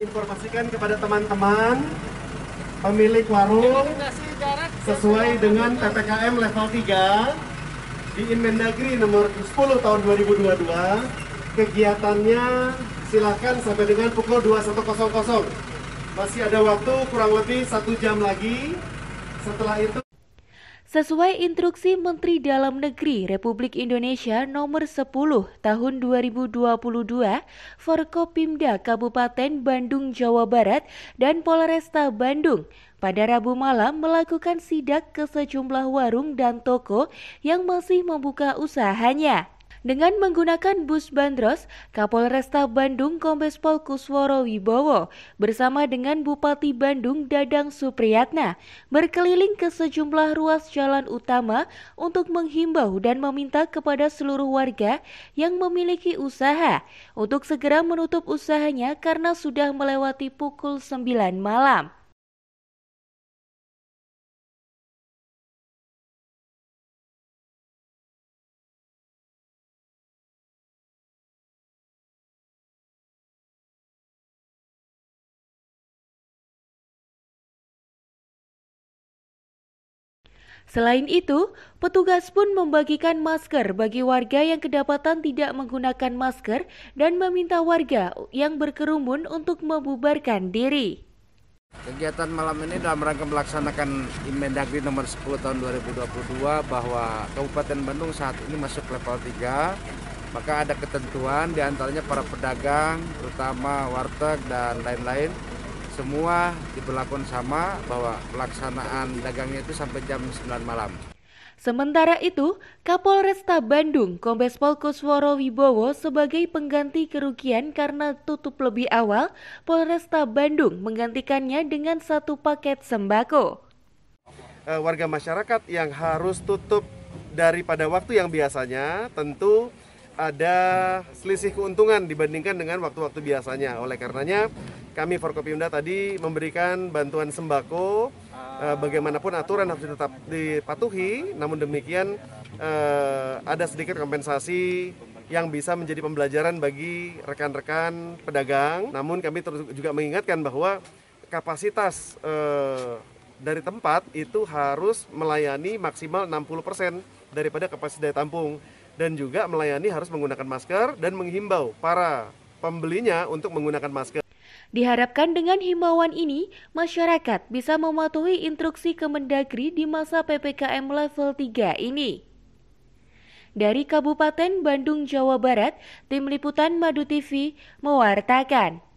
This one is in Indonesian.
informasikan kepada teman-teman pemilik warung sesuai dengan PPKM level 3 di Inmendagri nomor 10 tahun 2022 kegiatannya silahkan sampai dengan pukul 21.00 masih ada waktu kurang lebih satu jam lagi setelah itu Sesuai instruksi Menteri Dalam Negeri Republik Indonesia Nomor 10 Tahun 2022, Forkopimda Kabupaten Bandung Jawa Barat dan Polresta Bandung pada Rabu malam melakukan sidak ke sejumlah warung dan toko yang masih membuka usahanya. Dengan menggunakan bus bandros, Kapolresta Bandung Kombes Pol Kusworo Wibowo bersama dengan Bupati Bandung Dadang Supriyatna berkeliling ke sejumlah ruas jalan utama untuk menghimbau dan meminta kepada seluruh warga yang memiliki usaha untuk segera menutup usahanya karena sudah melewati pukul 9 malam. Selain itu, petugas pun membagikan masker bagi warga yang kedapatan tidak menggunakan masker dan meminta warga yang berkerumun untuk membubarkan diri. Kegiatan malam ini dalam rangka melaksanakan Inmendagri nomor 10 tahun 2022 bahwa Kabupaten Bandung saat ini masuk level 3 maka ada ketentuan diantaranya para pedagang, terutama warteg dan lain-lain semua diberlakukan sama bahwa pelaksanaan dagangnya itu sampai jam 9 malam. Sementara itu, Kapolresta Bandung, Kombes Pol Kusworo Wibowo sebagai pengganti kerugian karena tutup lebih awal, Polresta Bandung menggantikannya dengan satu paket sembako. Eh, warga masyarakat yang harus tutup daripada waktu yang biasanya tentu ada selisih keuntungan dibandingkan dengan waktu-waktu biasanya. Oleh karenanya, kami Forkopimda tadi memberikan bantuan sembako. Eh, bagaimanapun aturan harus tetap dipatuhi, namun demikian eh, ada sedikit kompensasi yang bisa menjadi pembelajaran bagi rekan-rekan pedagang. Namun kami juga mengingatkan bahwa kapasitas eh, dari tempat itu harus melayani maksimal 60% daripada kapasitas daya tampung dan juga melayani harus menggunakan masker dan menghimbau para pembelinya untuk menggunakan masker. Diharapkan dengan himbauan ini, masyarakat bisa mematuhi instruksi Kemendagri di masa PPKM level 3 ini. Dari Kabupaten Bandung, Jawa Barat, Tim Liputan Madu TV mewartakan.